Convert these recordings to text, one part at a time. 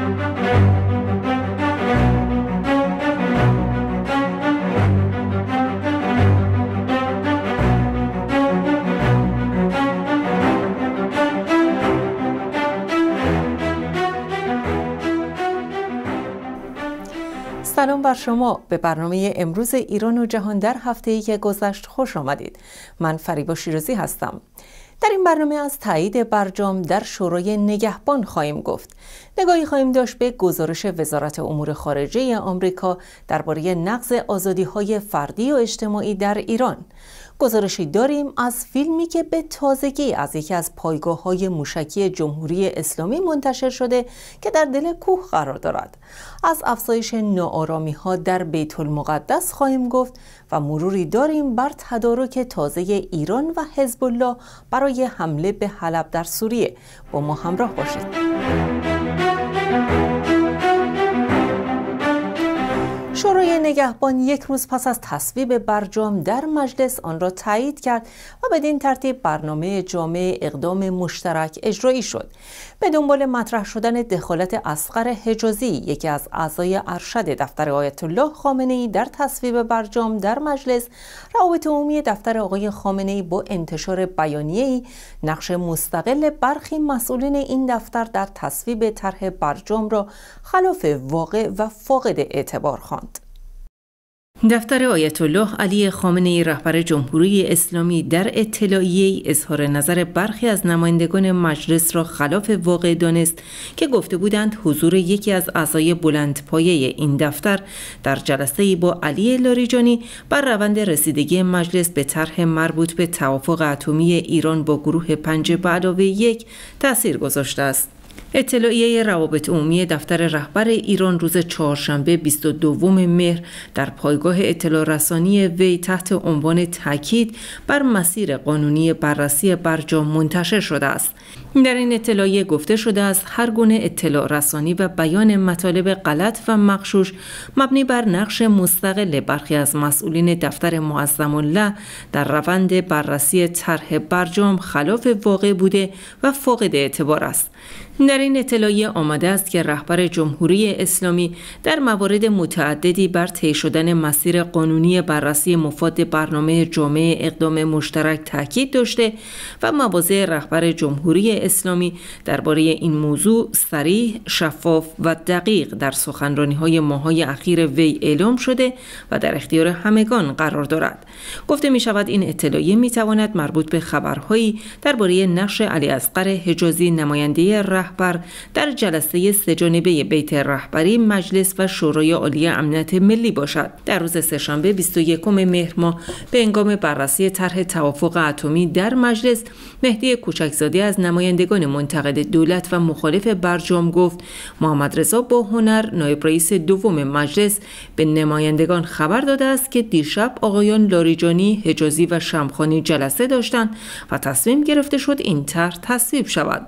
سلام بر شما به برنامه امروز ایران و جهان در هفته که گذشت خوش آمدید من فریبا شیرازی هستم در این برنامه از تایید برجام در شورای نگهبان خواهیم گفت نگاهی خواهیم داشت به گزارش وزارت امور خارجه آمریکا درباره نقض آزادی های فردی و اجتماعی در ایران گزارشی داریم از فیلمی که به تازگی از یکی از پایگاه های موشکی جمهوری اسلامی منتشر شده که در دل کوه قرار دارد. از افزایش نارامی ها در بیت المقدس خواهیم گفت و مروری داریم بر تدارک تازه ایران و حزب الله برای حمله به حلب در سوریه. با ما همراه باشید. شورای نگهبان یک روز پس از تصویب برجام در مجلس آن را تایید کرد و بدین ترتیب برنامه جامع اقدام مشترک اجرایی شد به دنبال مطرح شدن دخالت اسقر حجازی یکی از اعضای ارشد دفتر آیت الله خامنه ای در تصویب برجام در مجلس روابط عمومی دفتر آقای خامنه ای با انتشار بیانیه ای نقش مستقل برخی مسئولین این دفتر در تصویب طرح برجام را خلاف واقع و فاقد اعتبار خواند دفتر آیت الله علی خامنه رهبر جمهوری اسلامی در اطلاعیه اظهار نظر برخی از نمایندگان مجلس را خلاف واقع دانست که گفته بودند حضور یکی از اعضای پایه این دفتر در جلسه با علی لاریجانی بر روند رسیدگی مجلس به طرح مربوط به توافق اتمی ایران با گروه پنج بعداوه یک تاثیر گذاشته است. اطلاعیه روابط عمومی دفتر رهبر ایران روز چهارشنبه 22 مهر در پایگاه اطلاع رسانی وی تحت عنوان تاکید بر مسیر قانونی بررسی برجام منتشر شده است. در این اطلاعیه گفته شده است هر گونه اطلاع رسانی و بیان مطالب غلط و مخشوش مبنی بر نقش مستقل برخی از مسئولین دفتر معظم الله در روند بررسی طرح برجام خلاف واقع بوده و فاقد اعتبار است. در این اطلاعیه آمده است که رهبر جمهوری اسلامی در موارد متعددی بر طی شدن مسیر قانونی بررسی مفاد برنامه جامعه اقدام مشترک تاکید داشته و مواضع رهبر جمهوری اسلامی درباره این موضوع سریح، شفاف و دقیق در سخنرانی های ماهای اخیر وی اعلام شده و در اختیار همگان قرار دارد. گفته می شود این اطلاعیه می تواند مربوط به خبرهایی درباره نقش علی اصغر حجازی نماینده رهبر در جلسه سهجانبه بیت رهبری مجلس و شورای عالی امنیت ملی باشد در روز سهشنبه 21 مهر ماه به هنگام بررسی طرح توافق اتمی در مجلس مهدی کوچکزاده از نمایندگان منتقد دولت و مخالف برجام گفت محمد رضا با هنر نایب رئیس دوم مجلس به نمایندگان خبر داده است که دیشب آقایان لاریجانی، حجازی و شمخانی جلسه داشتند و تصمیم گرفته شد این طرح تصویب شود.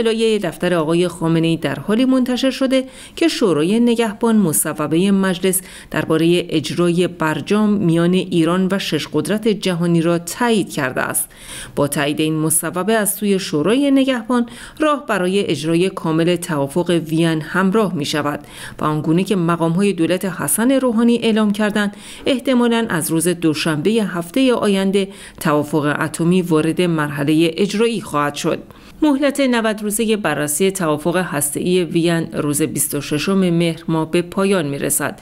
اطلاعیه دفتر آقای خامنه‌ای در حالی منتشر شده که شورای نگهبان مصوبه مجلس درباره اجرای برجام میان ایران و شش قدرت جهانی را تایید کرده است. با تایید این مصوبه از سوی شورای نگهبان راه برای اجرای کامل توافق وین همراه می شود و آنگونه که مقام های دولت حسن روحانی اعلام کردند احتمالا از روز دوشنبه هفته آینده توافق اتمی وارد مرحله اجرایی خواهد شد. مهلت 90 روزه بررسی توافق هسته‌ای وین روز 26 مهر ماه به پایان میرسد.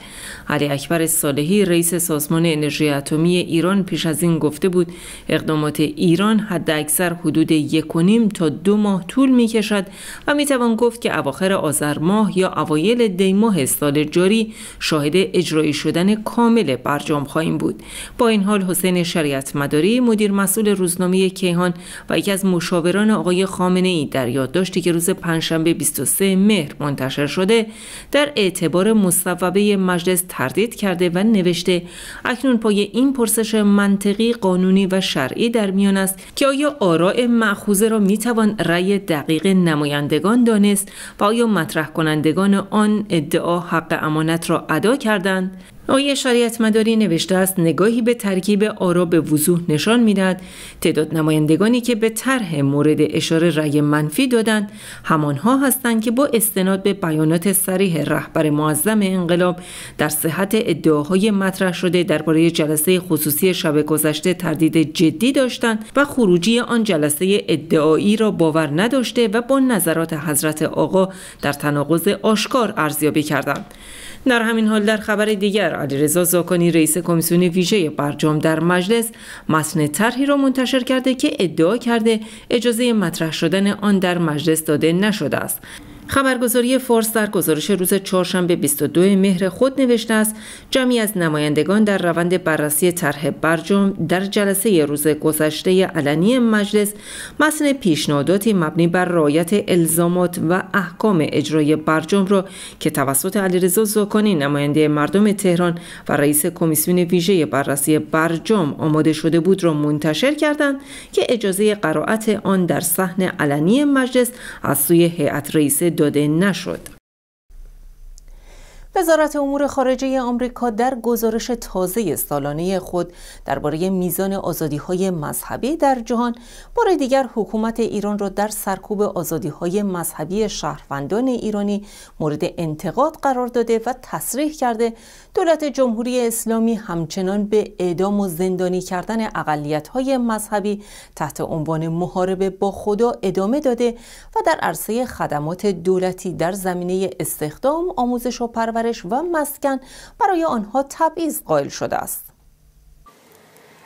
علی اکبر صالحی رئیس سازمان انرژی اتمی ایران پیش از این گفته بود اقدامات ایران حداکثر حدود یک تا دو ماه طول می کشد و می گفت که اواخر آذر ماه یا اوایل دی ماه سال جاری شاهد اجرایی شدن کامل برجام خواهیم بود. با این حال حسین شریعت مداری مدیر مسئول روزنامه کیهان و یکی از مشاوران آقای خام خامنه ای در یادداشتی که روز پنجشنبه 23 مهر منتشر شده در اعتبار مصوبه مجلس تردید کرده و نوشته اکنون پای این پرسش منطقی قانونی و شرعی در میان است که آیا آراء معخوزه را میتوان رأی دقیق نمایندگان دانست و آیا مطرح کنندگان آن ادعا حق امانت را ادا کردند آقای شریعت مداری نوشته است نگاهی به ترکیب آرا به وضوح نشان میدهد تعداد نمایندگانی که به طرح مورد اشاره رأی منفی دادند همانها هستند که با استناد به بیانات سریح رهبر معظم انقلاب در صحت ادعاهای مطرح شده درباره جلسه خصوصی شب گذشته تردید جدی داشتند و خروجی آن جلسه ادعایی را باور نداشته و با نظرات حضرت آقا در تناقض آشکار ارزیابی کردند در همین حال در خبر دیگر علیرضا زاکانی رئیس کمیسیون ویژه برجام در مجلس متن طرحی را منتشر کرده که ادعا کرده اجازه مطرح شدن آن در مجلس داده نشده است خبرگزاری فارس در گزارش روز چهارشنبه 22 مهر خود نوشته است جمعی از نمایندگان در روند بررسی طرح برجام در جلسه روز گذشته علنی مجلس متن پیشنهاداتی مبنی بر رعایت الزامات و احکام اجرای برجام را که توسط علیرضا زاکانی نماینده مردم تهران و رئیس کمیسیون ویژه بررسی برجام آماده شده بود را منتشر کردند که اجازه قرائت آن در صحن علنی مجلس از سوی هیئت رئیسه داده نشد. وزارت امور خارجه آمریکا در گزارش تازه سالانه خود درباره میزان آزادی های مذهبی در جهان بار دیگر حکومت ایران را در سرکوب آزادی های مذهبی شهروندان ایرانی مورد انتقاد قرار داده و تصریح کرده دولت جمهوری اسلامی همچنان به اعدام و زندانی کردن اقلیت‌های مذهبی تحت عنوان محاربه با خدا ادامه داده و در عرصه خدمات دولتی در زمینه استخدام، آموزش و پرورش و مسکن برای آنها تبعیض قائل شده است.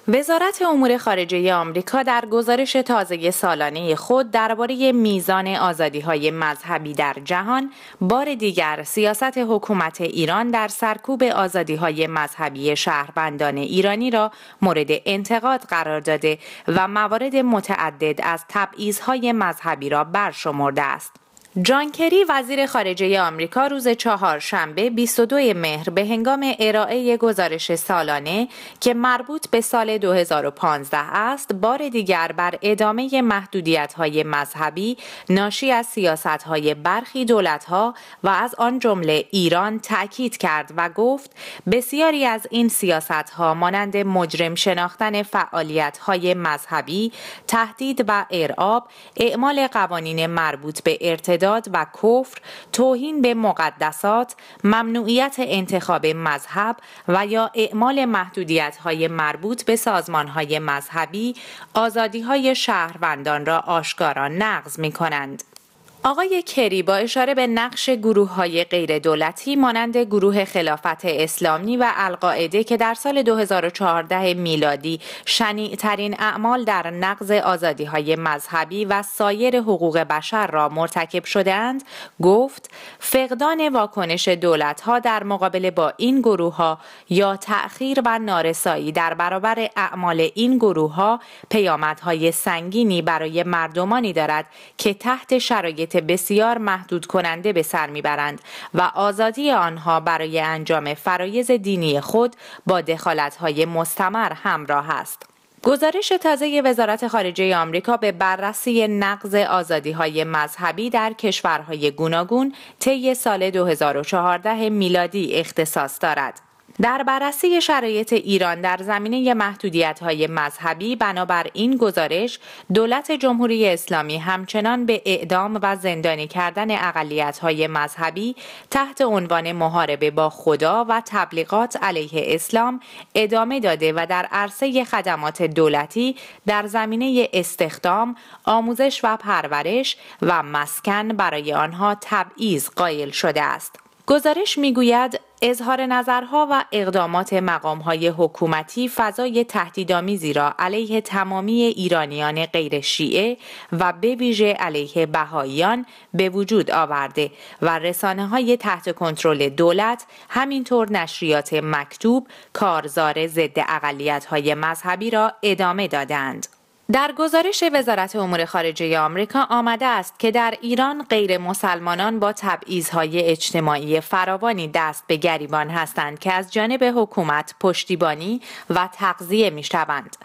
وزارت امور خارجه آمریکا در گزارش تازه سالانه خود درباره میزان آزادی های مذهبی در جهان بار دیگر سیاست حکومت ایران در سرکوب آزادی های مذهبی شهروندان ایرانی را مورد انتقاد قرار داده و موارد متعدد از تبعیض های مذهبی را برشمرده است. جان کری وزیر خارجه آمریکا روز چهار شنبه 22 مهر به هنگام ارائه گزارش سالانه که مربوط به سال 2015 است بار دیگر بر ادامه محدودیت های مذهبی ناشی از سیاست های برخی دولت ها و از آن جمله ایران تاکید کرد و گفت بسیاری از این سیاست ها مانند مجرم شناختن فعالیت های مذهبی تهدید و ارعاب اعمال قوانین مربوط به ارتداد ارتداد و کفر، توهین به مقدسات، ممنوعیت انتخاب مذهب و یا اعمال محدودیت های مربوط به سازمان های مذهبی، آزادی های شهروندان را آشکارا نقض می کنند. آقای کری با اشاره به نقش گروه های غیر دولتی مانند گروه خلافت اسلامی و القاعده که در سال 2014 میلادی شنیع ترین اعمال در نقض آزادی های مذهبی و سایر حقوق بشر را مرتکب شدند گفت فقدان واکنش دولت ها در مقابل با این گروه ها یا تأخیر و نارسایی در برابر اعمال این گروه ها پیامدهای سنگینی برای مردمانی دارد که تحت شرایط بسیار محدود کننده به سر میبرند و آزادی آنها برای انجام فرایز دینی خود با دخالتهای مستمر همراه است. گزارش تازه وزارت خارجه آمریکا به بررسی نقض آزادی های مذهبی در کشورهای گوناگون طی سال 2014 میلادی اختصاص دارد. در بررسی شرایط ایران در زمینه محدودیت های مذهبی بنابر این گزارش دولت جمهوری اسلامی همچنان به اعدام و زندانی کردن اقلیت های مذهبی تحت عنوان محاربه با خدا و تبلیغات علیه اسلام ادامه داده و در عرصه خدمات دولتی در زمینه استخدام، آموزش و پرورش و مسکن برای آنها تبعیض قائل شده است. گزارش میگوید اظهار نظرها و اقدامات مقامهای حکومتی فضای تهدیدآمیزی را علیه تمامی ایرانیان غیر شیعه و به ویژه علیه بهاییان به وجود آورده و رسانه های تحت کنترل دولت همینطور نشریات مکتوب کارزار ضد اقلیت های مذهبی را ادامه دادند. در گزارش وزارت امور خارجه آمریکا آمده است که در ایران غیر مسلمانان با تبعیضهای اجتماعی فراوانی دست به گریبان هستند که از جانب حکومت پشتیبانی و می شوند.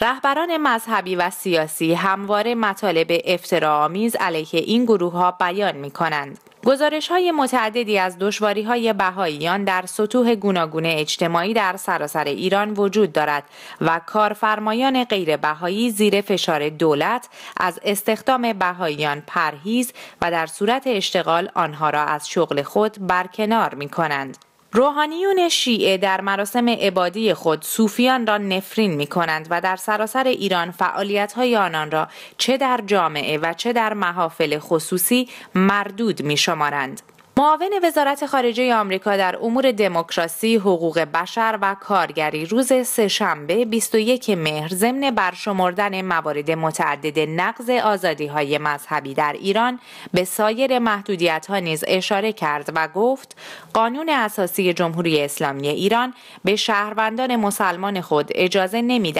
رهبران مذهبی و سیاسی همواره مطالب افترامیز علیه این گروه ها بیان کنند. گزارش های متعددی از دشواری های بهاییان در سطوح گوناگون اجتماعی در سراسر ایران وجود دارد و کارفرمایان غیر بهایی زیر فشار دولت از استخدام بهاییان پرهیز و در صورت اشتغال آنها را از شغل خود برکنار می کنند. روحانیون شیعه در مراسم عبادی خود صوفیان را نفرین می کنند و در سراسر ایران فعالیت های آنان را چه در جامعه و چه در محافل خصوصی مردود می شمارند. معاون وزارت خارجه آمریکا در امور دموکراسی، حقوق بشر و کارگری روز سهشنبه 21 مهر ضمن برشمردن موارد متعدد نقض آزادی های مذهبی در ایران به سایر محدودیت ها نیز اشاره کرد و گفت قانون اساسی جمهوری اسلامی ایران به شهروندان مسلمان خود اجازه نمی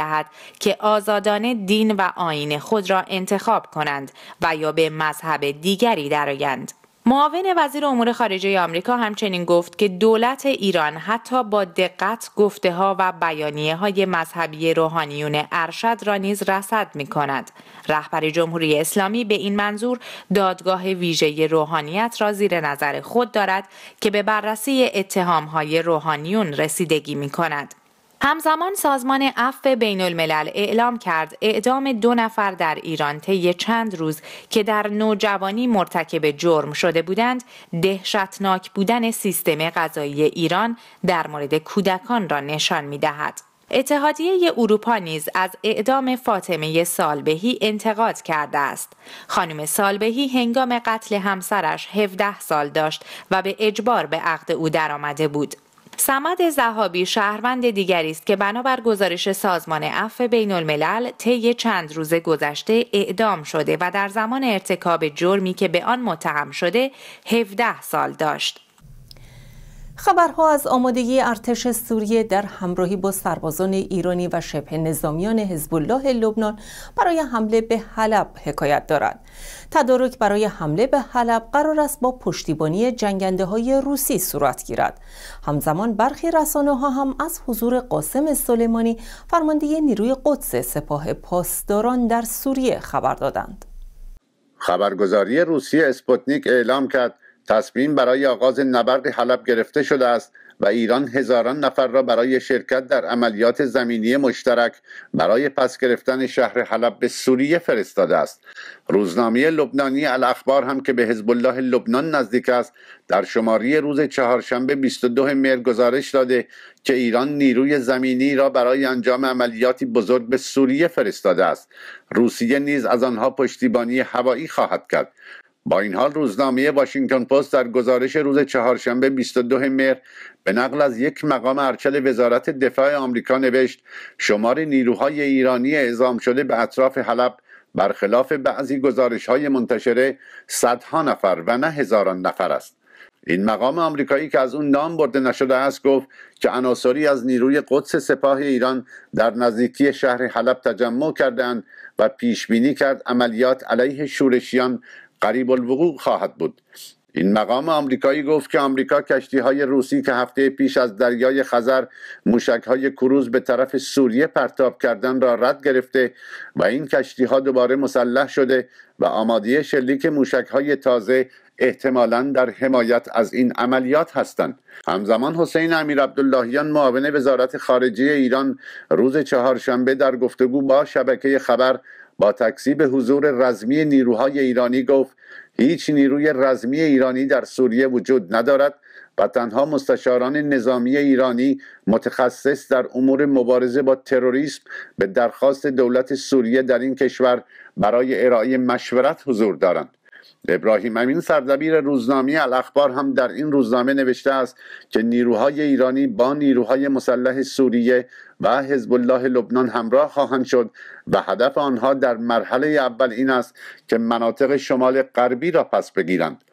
که آزادانه دین و آین خود را انتخاب کنند و یا به مذهب دیگری درآیند. معاون وزیر امور خارجه آمریکا همچنین گفت که دولت ایران حتی با دقت گفته ها و بیانیه های مذهبی روحانیون ارشد را نیز رصد می کند. رهبر جمهوری اسلامی به این منظور دادگاه ویژه روحانیت را زیر نظر خود دارد که به بررسی اتهام های روحانیون رسیدگی می کند. همزمان سازمان عفو بین الملل اعلام کرد اعدام دو نفر در ایران طی چند روز که در نوجوانی مرتکب جرم شده بودند دهشتناک بودن سیستم غذایی ایران در مورد کودکان را نشان می دهد. اتحادیه اروپا نیز از اعدام فاطمه سالبهی انتقاد کرده است. خانم سالبهی هنگام قتل همسرش 17 سال داشت و به اجبار به عقد او درآمده بود. سمد زهابی شهروند دیگری است که بنابر گزارش سازمان عفو بین الملل طی چند روز گذشته اعدام شده و در زمان ارتکاب جرمی که به آن متهم شده 17 سال داشت. خبرها از آمادگی ارتش سوریه در همراهی با سربازان ایرانی و شبه نظامیان حزب الله لبنان برای حمله به حلب حکایت دارد. تدارک برای حمله به حلب قرار است با پشتیبانی جنگنده های روسی صورت گیرد. همزمان برخی رسانه ها هم از حضور قاسم سلیمانی فرمانده نیروی قدس سپاه پاسداران در سوریه خبر دادند. خبرگزاری روسیه اسپوتنیک اعلام کرد تصمیم برای آغاز نبرد حلب گرفته شده است و ایران هزاران نفر را برای شرکت در عملیات زمینی مشترک برای پس گرفتن شهر حلب به سوریه فرستاده است روزنامه لبنانی الاخبار هم که به حزب الله لبنان نزدیک است در شماری روز چهارشنبه 22 مهر گزارش داده که ایران نیروی زمینی را برای انجام عملیاتی بزرگ به سوریه فرستاده است روسیه نیز از آنها پشتیبانی هوایی خواهد کرد با این حال روزنامه واشنگتن پست در گزارش روز چهارشنبه 22 مهر به نقل از یک مقام ارشد وزارت دفاع آمریکا نوشت شمار نیروهای ایرانی اعزام شده به اطراف حلب برخلاف بعضی گزارش های منتشره صدها نفر و نه هزاران نفر است این مقام آمریکایی که از اون نام برده نشده است گفت که عناصری از نیروی قدس سپاه ایران در نزدیکی شهر حلب تجمع کردند و پیش بینی کرد عملیات علیه شورشیان قریب الوقوع خواهد بود این مقام آمریکایی گفت که آمریکا کشتی های روسی که هفته پیش از دریای خزر موشک های کروز به طرف سوریه پرتاب کردن را رد گرفته و این کشتی ها دوباره مسلح شده و آماده شلیک موشک های تازه احتمالا در حمایت از این عملیات هستند همزمان حسین امیر عبداللهیان معاون وزارت خارجه ایران روز چهارشنبه در گفتگو با شبکه خبر با به حضور رزمی نیروهای ایرانی گفت هیچ نیروی رزمی ایرانی در سوریه وجود ندارد و تنها مستشاران نظامی ایرانی متخصص در امور مبارزه با تروریسم به درخواست دولت سوریه در این کشور برای ارائه مشورت حضور دارند ابراهیم امین سردبیر روزنامه الاخبار هم در این روزنامه نوشته است که نیروهای ایرانی با نیروهای مسلح سوریه و حزب الله لبنان همراه خواهند شد و هدف آنها در مرحله اول این است که مناطق شمال غربی را پس بگیرند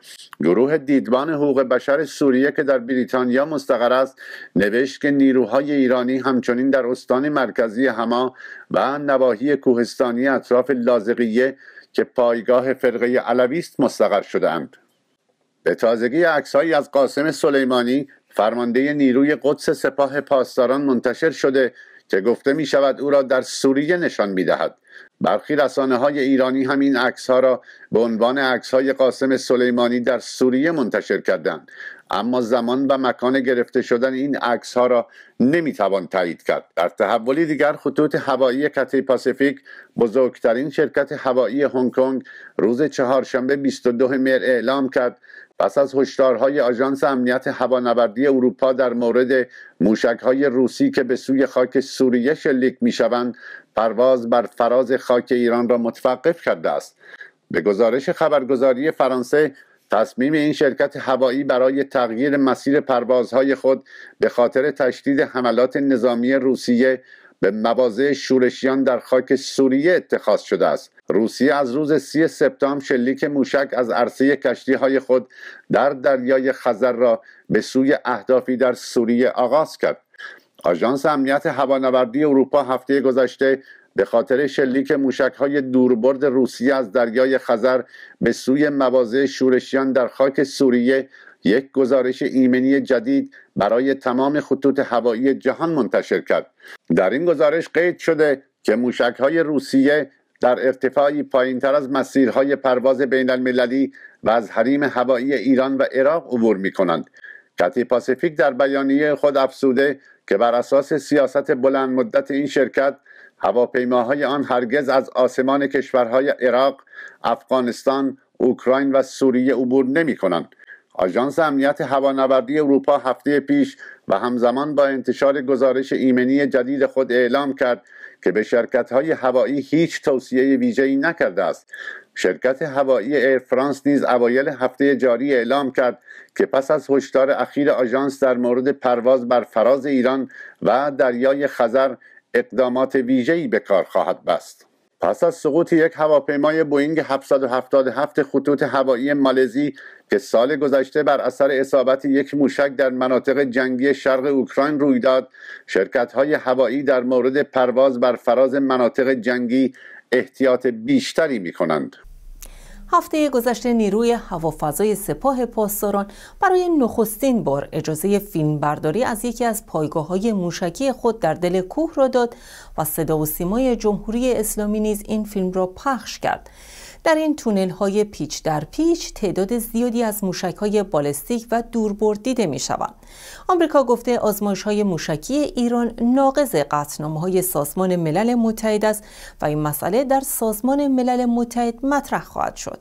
گروه دیدبان حقوق بشر سوریه که در بریتانیا مستقر است نوشت که نیروهای ایرانی همچنین در استان مرکزی هما و نواحی کوهستانی اطراف لازقیه که پایگاه فرقه علوی است مستقر شدهاند به تازگی عکسهایی از قاسم سلیمانی فرمانده نیروی قدس سپاه پاسداران منتشر شده که گفته می شود او را در سوریه نشان می دهد. برخی رسانه های ایرانی همین عکس ها را به عنوان عکس های قاسم سلیمانی در سوریه منتشر کردند اما زمان و مکان گرفته شدن این عکس ها را توان تایید کرد در تحولی دیگر خطوط هوایی کتی پاسیفیک بزرگترین شرکت هوایی هنگ کنگ روز چهارشنبه 22 مهر اعلام کرد پس از هشدارهای آژانس امنیت هوانوردی اروپا در مورد موشک های روسی که به سوی خاک سوریه شلیک شوند پرواز بر فراز خاک ایران را متوقف کرده است به گزارش خبرگزاری فرانسه تصمیم این شرکت هوایی برای تغییر مسیر پروازهای خود به خاطر تشدید حملات نظامی روسیه به مواضع شورشیان در خاک سوریه اتخاذ شده است روسیه از روز سی سپتامبر شلیک موشک از عرصه کشتی های خود در دریای خزر را به سوی اهدافی در سوریه آغاز کرد آژانس امنیت هوانوردی اروپا هفته گذشته به خاطر شلیک موشک های دوربرد روسیه از دریای خزر به سوی مواضع شورشیان در خاک سوریه یک گزارش ایمنی جدید برای تمام خطوط هوایی جهان منتشر کرد در این گزارش قید شده که موشک های روسیه در ارتفاعی پایین تر از مسیرهای پرواز بین المللی و از حریم هوایی ایران و عراق عبور می کنند. کتی پاسیفیک در بیانیه خود افسوده که بر اساس سیاست بلند مدت این شرکت هواپیماهای آن هرگز از آسمان کشورهای عراق، افغانستان، اوکراین و سوریه عبور نمی کنند. آژانس امنیت هوانوردی اروپا هفته پیش و همزمان با انتشار گزارش ایمنی جدید خود اعلام کرد که به شرکت های هوایی هیچ توصیه ای نکرده است شرکت هوایی ایر فرانس نیز اوایل هفته جاری اعلام کرد که پس از هشدار اخیر آژانس در مورد پرواز بر فراز ایران و دریای خزر اقدامات ویژه‌ای به کار خواهد بست پس از سقوط یک هواپیمای بوینگ 777 خطوط هوایی مالزی که سال گذشته بر اثر اصابت یک موشک در مناطق جنگی شرق اوکراین روی داد های هوایی در مورد پرواز بر فراز مناطق جنگی احتیاط بیشتری می کنند. هفته گذشته نیروی هوافضای سپاه پاسداران برای نخستین بار اجازه فیلمبرداری از یکی از پایگاه های موشکی خود در دل کوه را داد و صدا و سیمای جمهوری اسلامی نیز این فیلم را پخش کرد در این تونل های پیچ در پیچ تعداد زیادی از موشک های بالستیک و دوربرد دیده می شوند. آمریکا گفته آزمایش های موشکی ایران ناقض قطنامه های سازمان ملل متحد است و این مسئله در سازمان ملل متحد مطرح خواهد شد.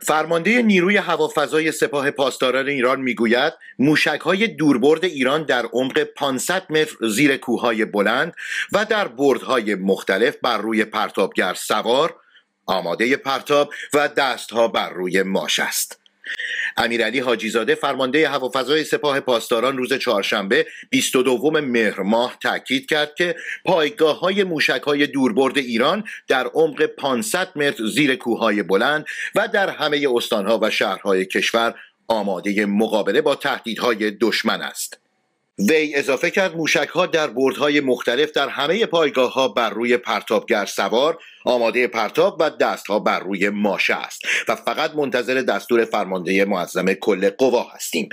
فرمانده نیروی هوافضای سپاه پاسداران ایران میگوید های دوربرد ایران در عمق 500 متر زیر کوههای بلند و در بردهای مختلف بر روی پرتابگر سوار آماده پرتاب و دستها بر روی ماش است امیرعلی حاجیزاده فرمانده هوافضای سپاه پاسداران روز چهارشنبه 22 مهر ماه تاکید کرد که پایگاه های موشک های دوربرد ایران در عمق 500 متر زیر کوههای بلند و در همه استانها و شهرهای کشور آماده مقابله با تهدیدهای دشمن است. وی اضافه کرد موشک ها در های مختلف در همه پایگاه ها بر روی پرتابگر سوار آماده پرتاب و دست ها بر روی ماشه است و فقط منتظر دستور فرمانده معظم کل قوا هستیم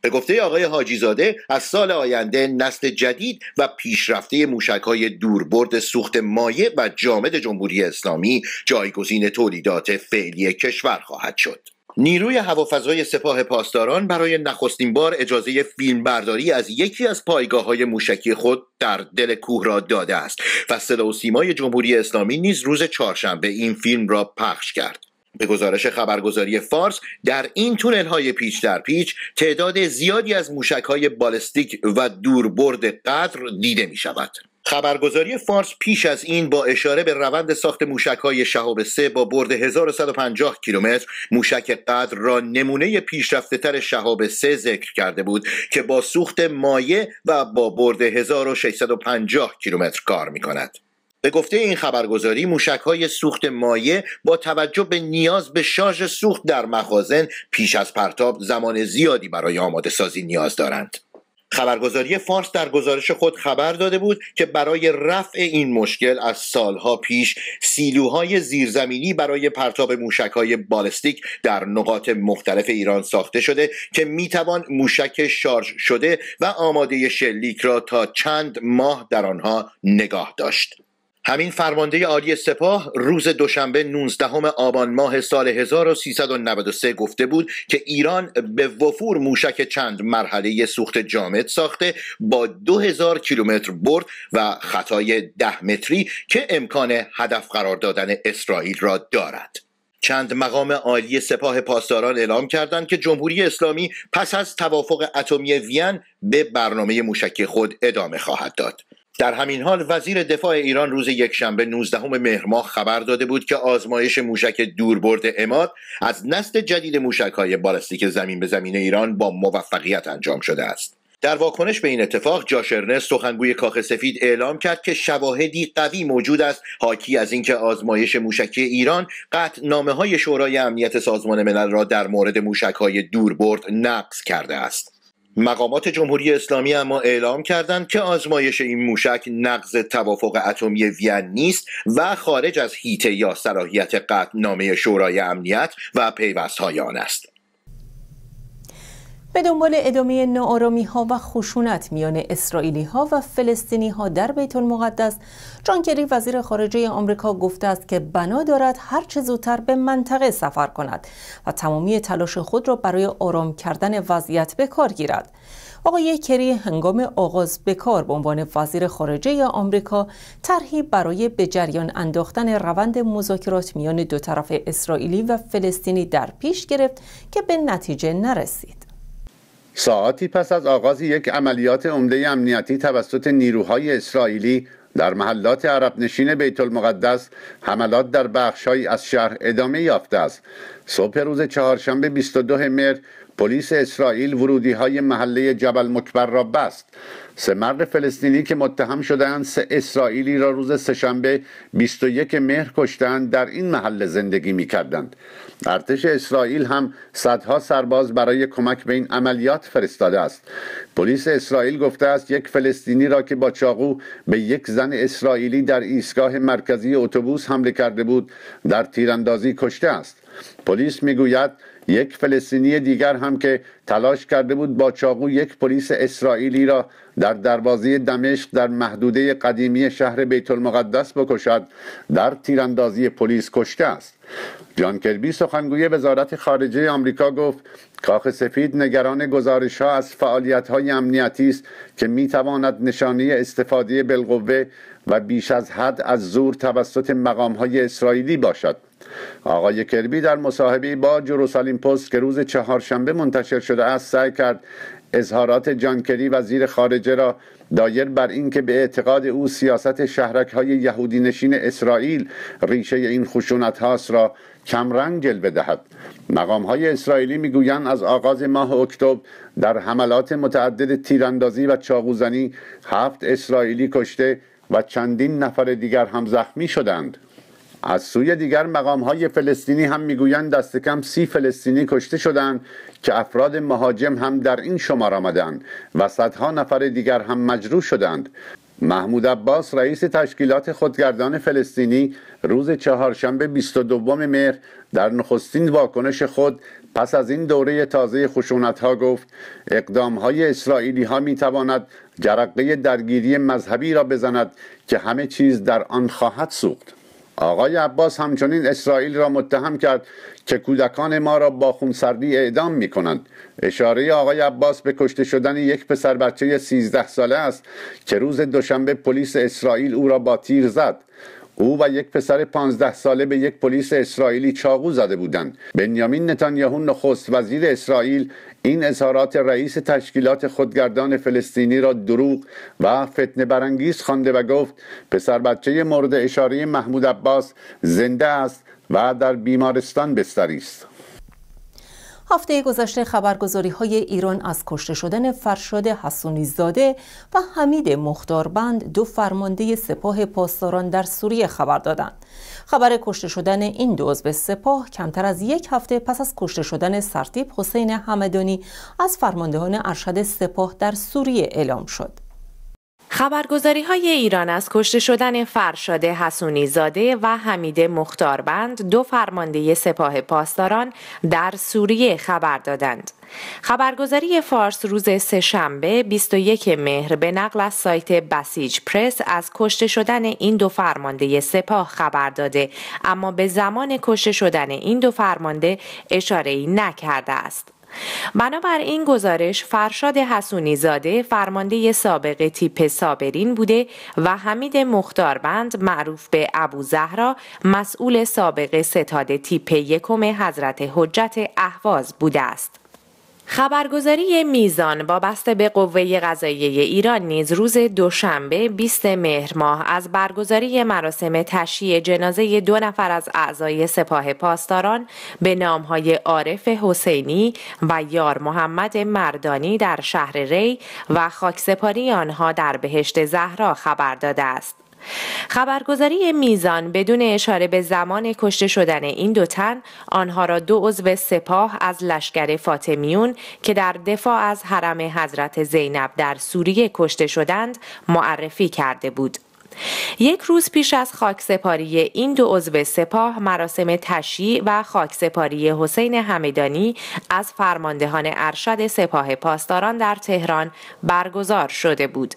به گفته آقای حاجیزاده از سال آینده نسل جدید و پیشرفته موشک های دوربرد سوخت مایع و جامد جمهوری اسلامی جایگزین تولیدات فعلی کشور خواهد شد نیروی هوافضای سپاه پاسداران برای نخستین بار اجازه فیلمبرداری از یکی از پایگاه های موشکی خود در دل کوه را داده است و صدا و سیمای جمهوری اسلامی نیز روز چهارشنبه این فیلم را پخش کرد به گزارش خبرگزاری فارس در این تونل های پیچ در پیچ تعداد زیادی از موشک های بالستیک و دوربرد قدر دیده می شود. خبرگزاری فارس پیش از این با اشاره به روند ساخت موشک های شهاب سه با برد 1150 کیلومتر موشک قدر را نمونه پیشرفته تر شهاب سه ذکر کرده بود که با سوخت مایع و با برد 1650 کیلومتر کار می کند. به گفته این خبرگزاری موشک های سوخت مایه با توجه به نیاز به شارژ سوخت در مخازن پیش از پرتاب زمان زیادی برای آماده سازی نیاز دارند. خبرگزاری فارس در گزارش خود خبر داده بود که برای رفع این مشکل از سالها پیش سیلوهای زیرزمینی برای پرتاب موشکهای بالستیک در نقاط مختلف ایران ساخته شده که میتوان موشک شارژ شده و آماده شلیک را تا چند ماه در آنها نگاه داشت همین فرمانده عالی سپاه روز دوشنبه 19 آبان ماه سال 1393 گفته بود که ایران به وفور موشک چند مرحله سوخت جامد ساخته با 2000 کیلومتر برد و خطای 10 متری که امکان هدف قرار دادن اسرائیل را دارد. چند مقام عالی سپاه پاسداران اعلام کردند که جمهوری اسلامی پس از توافق اتمی وین به برنامه موشک خود ادامه خواهد داد. در همین حال وزیر دفاع ایران روز یکشنبه 19 مهر ماه خبر داده بود که آزمایش موشک دوربرد اماد از نسل جدید های بالستیک زمین به زمین ایران با موفقیت انجام شده است. در واکنش به این اتفاق جاش سخنگوی کاخ سفید اعلام کرد که شواهدی قوی موجود است حاکی از اینکه آزمایش موشکی ایران قط نامه های شورای امنیت سازمان ملل را در مورد موشک های دوربرد نقض کرده است مقامات جمهوری اسلامی اما اعلام کردند که آزمایش این موشک نقض توافق اتمی وین نیست و خارج از هیته یا صلاحیت قطعنامه شورای امنیت و پیوستهای آن است به دنبال ادامه نارامی ها و خشونت میان اسرائیلی ها و فلسطینی ها در بیت المقدس جان کری وزیر خارجه آمریکا گفته است که بنا دارد هر چه زودتر به منطقه سفر کند و تمامی تلاش خود را برای آرام کردن وضعیت به کار گیرد آقای کری هنگام آغاز به کار به عنوان وزیر خارجه آمریکا طرحی برای به جریان انداختن روند مذاکرات میان دو طرف اسرائیلی و فلسطینی در پیش گرفت که به نتیجه نرسید ساعتی پس از آغاز یک عملیات عمده امنیتی توسط نیروهای اسرائیلی در محلات عرب نشین بیت المقدس حملات در بخشهایی از شهر ادامه یافته است صبح روز چهارشنبه 22 مهر پلیس اسرائیل ورودی های محله جبل مکبر را بست سه مرد فلسطینی که متهم شدند سه اسرائیلی را روز سهشنبه 21 مهر کشتند در این محله زندگی می کردند ارتش اسرائیل هم صدها سرباز برای کمک به این عملیات فرستاده است پلیس اسرائیل گفته است یک فلسطینی را که با چاقو به یک زن اسرائیلی در ایستگاه مرکزی اتوبوس حمله کرده بود در تیراندازی کشته است پلیس میگوید یک فلسطینی دیگر هم که تلاش کرده بود با چاقو یک پلیس اسرائیلی را در دروازه دمشق در محدوده قدیمی شهر بیت المقدس بکشد در تیراندازی پلیس کشته است جان کربی سخنگوی وزارت خارجه آمریکا گفت کاخ سفید نگران گزارش ها از فعالیت های امنیتی است که می تواند نشانه استفاده بالقوه و بیش از حد از زور توسط مقام های اسرائیلی باشد آقای کربی در مصاحبه با جروسالیم پست که روز چهارشنبه منتشر شده است سعی کرد اظهارات جان کری وزیر خارجه را دایر بر اینکه به اعتقاد او سیاست شهرک های یهودی نشین اسرائیل ریشه این خشونت هاست را کمرنگ جلوه دهد مقام های اسرائیلی میگویند از آغاز ماه اکتبر در حملات متعدد تیراندازی و چاقوزنی هفت اسرائیلی کشته و چندین نفر دیگر هم زخمی شدند از سوی دیگر مقام های فلسطینی هم میگویند دست کم سی فلسطینی کشته شدند که افراد مهاجم هم در این شمار آمدند و صدها نفر دیگر هم مجروح شدند محمود عباس رئیس تشکیلات خودگردان فلسطینی روز چهارشنبه 22 مهر در نخستین واکنش خود پس از این دوره تازه خشونت ها گفت اقدام های اسرائیلی ها می تواند جرقه درگیری مذهبی را بزند که همه چیز در آن خواهد سوخت آقای عباس همچنین اسرائیل را متهم کرد که کودکان ما را با خونسردی اعدام می کنند اشاره آقای عباس به کشته شدن یک پسر بچه 13 ساله است که روز دوشنبه پلیس اسرائیل او را با تیر زد او و یک پسر پانزده ساله به یک پلیس اسرائیلی چاقو زده بودند بنیامین نتانیاهو نخست وزیر اسرائیل این اظهارات رئیس تشکیلات خودگردان فلسطینی را دروغ و فتنه برانگیز خوانده و گفت پسر بچه مورد اشاره محمود عباس زنده است و در بیمارستان بستری است هفته گذشته خبرگزاری های ایران از کشته شدن فرشاد حسونی زاده و حمید مختاربند دو فرمانده سپاه پاسداران در سوریه خبر دادند. خبر کشته شدن این دو عضو سپاه کمتر از یک هفته پس از کشته شدن سرتیب حسین حمدانی از فرماندهان ارشد سپاه در سوریه اعلام شد. خبرگزاری های ایران از کشته شدن فرشاد حسونی زاده و حمید مختاربند دو فرمانده سپاه پاسداران در سوریه خبر دادند. خبرگزاری فارس روز سهشنبه 21 مهر به نقل از سایت بسیج پرس از کشته شدن این دو فرمانده سپاه خبر داده اما به زمان کشته شدن این دو فرمانده اشاره ای نکرده است. بنابر این گزارش فرشاد حسونی زاده فرمانده سابق تیپ سابرین بوده و حمید مختاربند معروف به ابو زهرا مسئول سابق ستاد تیپ یکم حضرت حجت اهواز بوده است. خبرگزاری میزان بسته به قوه غذایی ایران نیز روز دوشنبه 20 مهر ماه از برگزاری مراسم تشییع جنازه دو نفر از اعضای سپاه پاسداران به نامهای عارف حسینی و یار محمد مردانی در شهر ری و خاکسپاری آنها در بهشت زهرا خبر داده است. خبرگزاری میزان بدون اشاره به زمان کشته شدن این دو تن آنها را دو عضو سپاه از لشکر فاطمیون که در دفاع از حرم حضرت زینب در سوریه کشته شدند معرفی کرده بود. یک روز پیش از خاکسپاری این دو عضو سپاه مراسم تشییع و خاکسپاری حسین همدانی از فرماندهان ارشد سپاه پاسداران در تهران برگزار شده بود.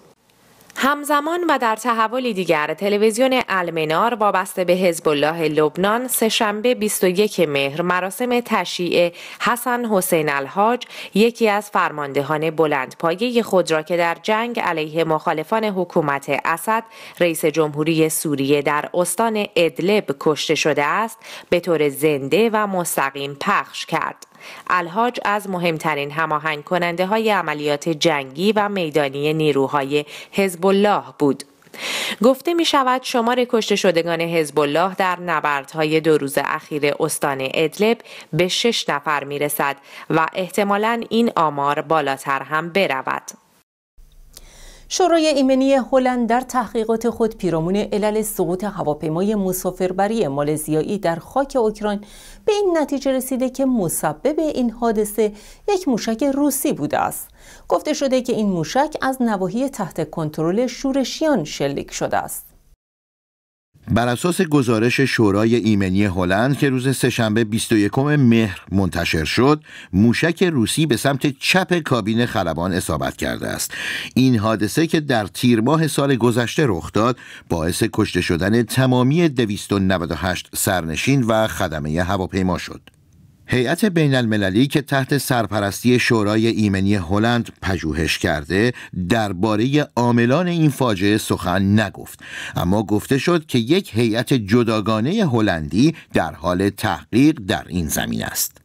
همزمان و در تحولی دیگر تلویزیون المنار وابسته به حزب الله لبنان سهشنبه 21 مهر مراسم تشییع حسن حسین الحاج یکی از فرماندهان بلندپایه خود را که در جنگ علیه مخالفان حکومت اسد رئیس جمهوری سوریه در استان ادلب کشته شده است به طور زنده و مستقیم پخش کرد الهاج از مهمترین هماهنگ کننده های عملیات جنگی و میدانی نیروهای حزب الله بود. گفته می شود شمار کشته شدگان حزب الله در نبردهای دو روز اخیر استان ادلب به شش نفر می رسد و احتمالا این آمار بالاتر هم برود. شورای ایمنی هلند در تحقیقات خود پیرامون علل سقوط هواپیمای مسافربری مالزیایی در خاک اوکراین به این نتیجه رسیده که مسبب این حادثه یک موشک روسی بوده است گفته شده که این موشک از نواحی تحت کنترل شورشیان شلیک شده است بر اساس گزارش شورای ایمنی هلند که روز سهشنبه 21 مهر منتشر شد، موشک روسی به سمت چپ کابین خلبان اصابت کرده است. این حادثه که در تیر ماه سال گذشته رخ داد، باعث کشته شدن تمامی 298 سرنشین و خدمه هواپیما شد. هیئت بین المللی که تحت سرپرستی شورای ایمنی هلند پژوهش کرده درباره عاملان این فاجعه سخن نگفت اما گفته شد که یک هیئت جداگانه هلندی در حال تحقیق در این زمین است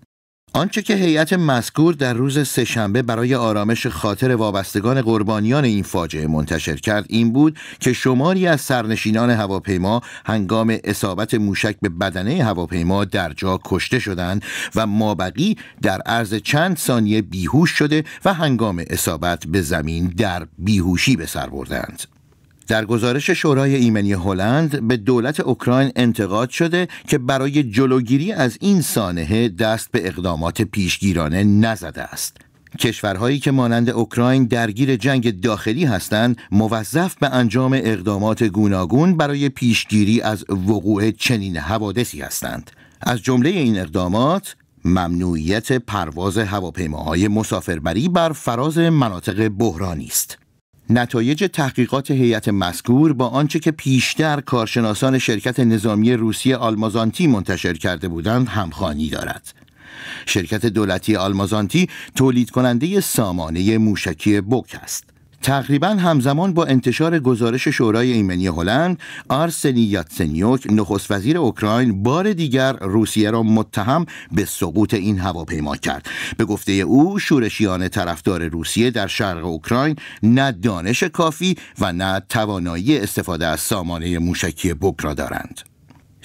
آنچه که هیئت مذکور در روز سهشنبه برای آرامش خاطر وابستگان قربانیان این فاجعه منتشر کرد این بود که شماری از سرنشینان هواپیما هنگام اصابت موشک به بدنه هواپیما در جا کشته شدند و مابقی در عرض چند ثانیه بیهوش شده و هنگام اصابت به زمین در بیهوشی به سر بردند. در گزارش شورای ایمنی هلند به دولت اوکراین انتقاد شده که برای جلوگیری از این سانحه دست به اقدامات پیشگیرانه نزده است. کشورهایی که مانند اوکراین درگیر جنگ داخلی هستند موظف به انجام اقدامات گوناگون برای پیشگیری از وقوع چنین حوادثی هستند. از جمله این اقدامات ممنوعیت پرواز هواپیماهای مسافربری بر فراز مناطق بحرانی است. نتایج تحقیقات هیئت مذکور با آنچه که پیشتر کارشناسان شرکت نظامی روسیه آلمازانتی منتشر کرده بودند همخوانی دارد. شرکت دولتی آلمازانتی تولید کننده سامانه موشکی بوک است. تقریبا همزمان با انتشار گزارش شورای ایمنی هلند آرسنی یاتسنیوک نخست وزیر اوکراین بار دیگر روسیه را متهم به سقوط این هواپیما کرد به گفته او شورشیان طرفدار روسیه در شرق اوکراین نه دانش کافی و نه توانایی استفاده از سامانه موشکی بک را دارند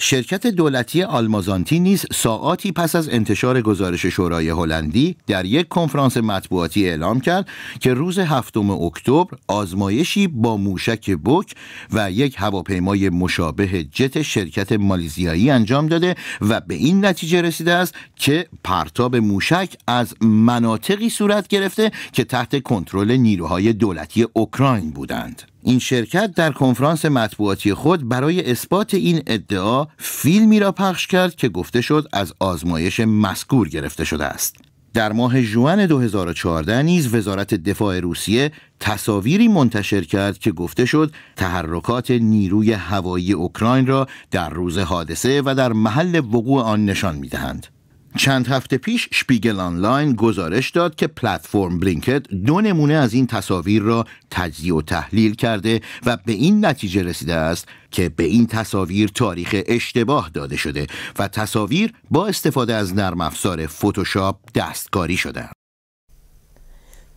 شرکت دولتی آلمازانتی نیز ساعاتی پس از انتشار گزارش شورای هلندی در یک کنفرانس مطبوعاتی اعلام کرد که روز هفتم اکتبر آزمایشی با موشک بک و یک هواپیمای مشابه جت شرکت مالیزیایی انجام داده و به این نتیجه رسیده است که پرتاب موشک از مناطقی صورت گرفته که تحت کنترل نیروهای دولتی اوکراین بودند این شرکت در کنفرانس مطبوعاتی خود برای اثبات این ادعا فیلمی را پخش کرد که گفته شد از آزمایش مسکور گرفته شده است. در ماه جوان 2014 نیز وزارت دفاع روسیه تصاویری منتشر کرد که گفته شد تحرکات نیروی هوایی اوکراین را در روز حادثه و در محل وقوع آن نشان میدهند. چند هفته پیش شپیگل آنلاین گزارش داد که پلتفرم بلینکت دو نمونه از این تصاویر را تجزیه و تحلیل کرده و به این نتیجه رسیده است که به این تصاویر تاریخ اشتباه داده شده و تصاویر با استفاده از نرم افزار فتوشاپ دستکاری شدند.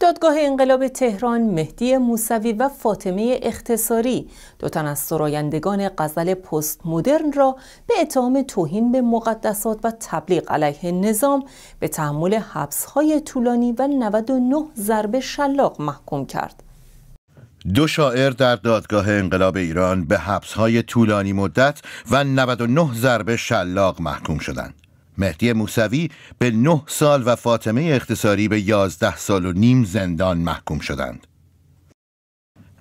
دادگاه انقلاب تهران مهدی موسوی و فاطمه اختصاری دو تن از سرایندگان غزل پست مدرن را به اتهام توهین به مقدسات و تبلیغ علیه نظام به تحمل حبسهای طولانی و 99 ضربه شلاق محکوم کرد. دو شاعر در دادگاه انقلاب ایران به حبسهای طولانی مدت و 99 ضربه شلاق محکوم شدند. مهدی موسوی به 9 سال و فاطمه اختصاری به یازده سال و نیم زندان محکوم شدند.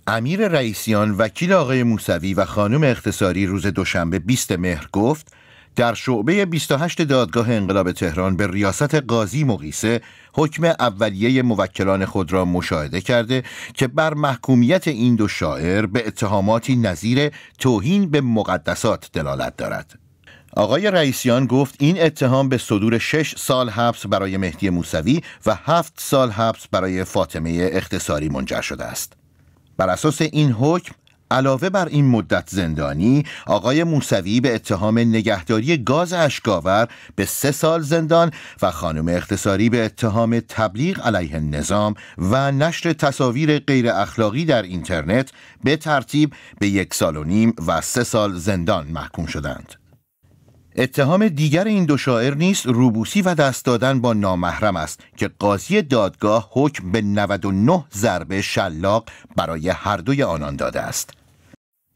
امیر رئیسیان وکیل آقای موسوی و خانم اختصاری روز دوشنبه 20 مهر گفت در شعبه 28 دادگاه انقلاب تهران به ریاست قاضی مقیسه حکم اولیه موکلان خود را مشاهده کرده که بر محکومیت این دو شاعر به اتهاماتی نظیر توهین به مقدسات دلالت دارد. آقای رئیسیان گفت این اتهام به صدور شش سال حبس برای مهدی موسوی و هفت سال حبس برای فاطمه اختصاری منجر شده است. بر اساس این حکم علاوه بر این مدت زندانی آقای موسوی به اتهام نگهداری گاز اشکاور به سه سال زندان و خانم اختصاری به اتهام تبلیغ علیه نظام و نشر تصاویر غیر اخلاقی در اینترنت به ترتیب به یک سال و نیم و سه سال زندان محکوم شدند. اتهام دیگر این دو شاعر نیست روبوسی و دست دادن با نامحرم است که قاضی دادگاه حکم به 99 ضربه شلاق برای هر دوی آنان داده است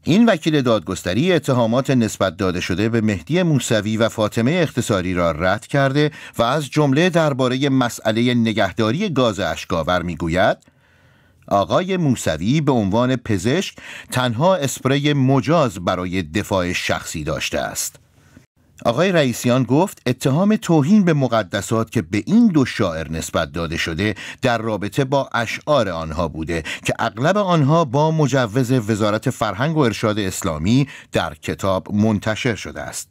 این وکیل دادگستری اتهامات نسبت داده شده به مهدی موسوی و فاطمه اختصاری را رد کرده و از جمله درباره مسئله نگهداری گاز اشکاور میگوید آقای موسوی به عنوان پزشک تنها اسپری مجاز برای دفاع شخصی داشته است آقای رئیسیان گفت اتهام توهین به مقدسات که به این دو شاعر نسبت داده شده در رابطه با اشعار آنها بوده که اغلب آنها با مجوز وزارت فرهنگ و ارشاد اسلامی در کتاب منتشر شده است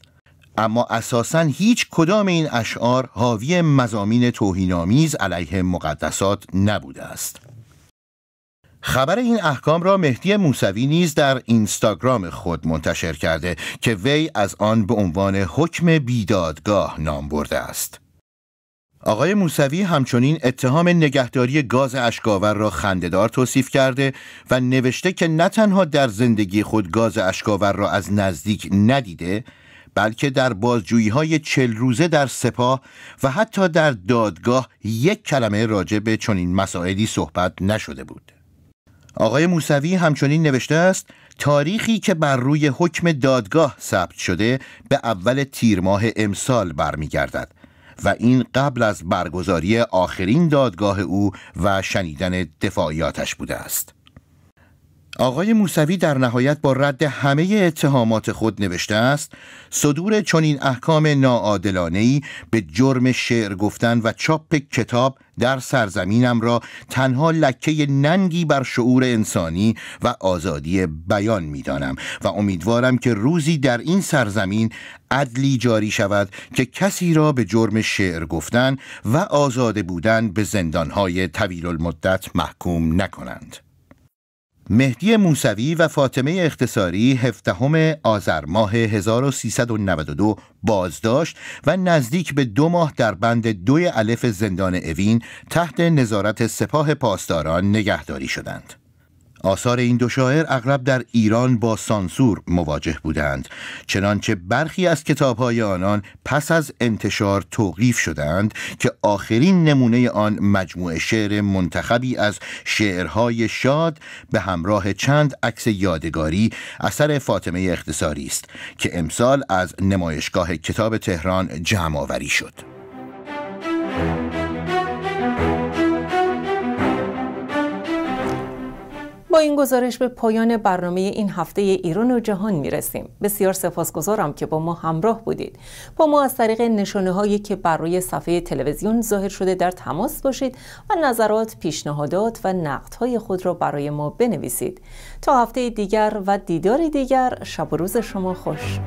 اما اساسا هیچ کدام این اشعار حاوی مزامین توهینآمیز علیه مقدسات نبوده است خبر این احکام را مهدی موسوی نیز در اینستاگرام خود منتشر کرده که وی از آن به عنوان حکم بیدادگاه نام برده است. آقای موسوی همچنین اتهام نگهداری گاز اشکاور را خندهدار توصیف کرده و نوشته که نه تنها در زندگی خود گاز اشکاور را از نزدیک ندیده بلکه در بازجویی های چل روزه در سپاه و حتی در دادگاه یک کلمه راجع به چنین مسائلی صحبت نشده بود. آقای موسوی همچنین نوشته است تاریخی که بر روی حکم دادگاه ثبت شده به اول تیر ماه امسال برمیگردد و این قبل از برگزاری آخرین دادگاه او و شنیدن دفاعیاتش بوده است آقای موسوی در نهایت با رد همه اتهامات خود نوشته است صدور چنین احکام ناعادلانه به جرم شعر گفتن و چاپ کتاب در سرزمینم را تنها لکه ننگی بر شعور انسانی و آزادی بیان میدانم و امیدوارم که روزی در این سرزمین عدلی جاری شود که کسی را به جرم شعر گفتن و آزاده بودن به زندانهای طویل المدت محکوم نکنند مهدی موسوی و فاطمه اختصاری هفدهم آذر ماه 1392 بازداشت و نزدیک به دو ماه در بند دوی الف زندان اوین تحت نظارت سپاه پاسداران نگهداری شدند. آثار این دو شاعر اغلب در ایران با سانسور مواجه بودند چنانچه برخی از کتابهای آنان پس از انتشار توقیف شدند که آخرین نمونه آن مجموعه شعر منتخبی از شعرهای شاد به همراه چند عکس یادگاری اثر فاطمه اختصاری است که امسال از نمایشگاه کتاب تهران جمع آوری شد. با این گزارش به پایان برنامه این هفته ایران و جهان می رسیم. بسیار سپاسگزارم که با ما همراه بودید. با ما از طریق نشانه هایی که بر روی صفحه تلویزیون ظاهر شده در تماس باشید و نظرات، پیشنهادات و نقد های خود را برای ما بنویسید. تا هفته دیگر و دیدار دیگر شب و روز شما خوش.